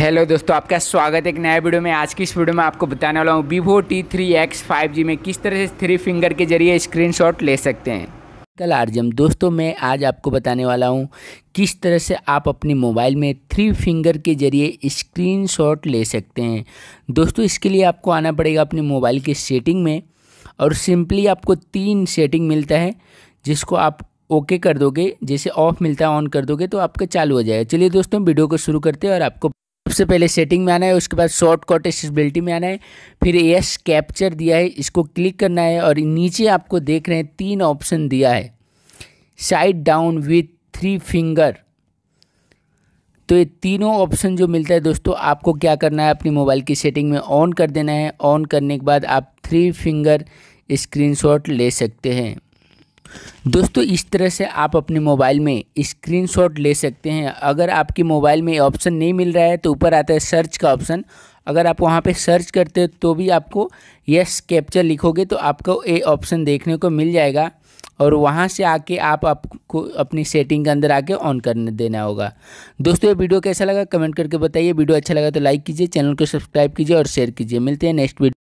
hello दोस्तों आपका स्वागत है एक नया वीडियो में आज की इस वीडियो में आपको बताने वाला हूँ Vivo T three X five G में किस तरह से थ्री फिंगर के जरिए स्क्रीनशॉट ले सकते हैं कल आर्जम दोस्तों मैं आज आपको बताने वाला हूँ किस तरह से आप अपने मोबाइल में थ्री फिंगर के जरिए स्क्रीनशॉट ले सकते हैं दोस्तों इसके लिए आपको आना पड़ेगा अपने मोबाइल के सेटिंग में और सिंपली आपको तीन सेटिंग मिलता है जिसको आप ओके कर दोगे जैसे ऑफ़ मिलता है ऑन कर दोगे तो आपका चालू हो जाएगा चलिए दोस्तों वीडियो को शुरू करते हैं और आपको सबसे पहले सेटिंग में आना है उसके बाद शॉर्ट कट एसेसबिलिटी में आना है फिर एस कैप्चर दिया है इसको क्लिक करना है और नीचे आपको देख रहे हैं तीन ऑप्शन दिया है side down with three finger तो ये तीनों ऑप्शन जो मिलता है दोस्तों आपको क्या करना है अपनी मोबाइल की सेटिंग में ऑन कर देना है ऑन करने के बाद आप थ्री फिंगर स्क्रीनशॉट ले सकते हैं दोस्तों इस तरह से आप अपने मोबाइल में स्क्रीनशॉट ले सकते हैं अगर आपके मोबाइल में ऑप्शन नहीं मिल रहा है तो ऊपर आता है सर्च का ऑप्शन अगर आप वहाँ पे सर्च करते हो तो भी आपको यस कैप्चर लिखोगे तो आपको ये ऑप्शन देखने को मिल जाएगा और वहाँ से आके आप आपको अपनी सेटिंग के अंदर आके ऑन करने देना होगा दोस्तों ये वीडियो कैसा लगा कमेंट करके बताइए वीडियो अच्छा लगा तो लाइक कीजिए चैनल को सब्सक्राइब कीजिए और शेयर कीजिए मिलते हैं नेक्स्ट वीडियो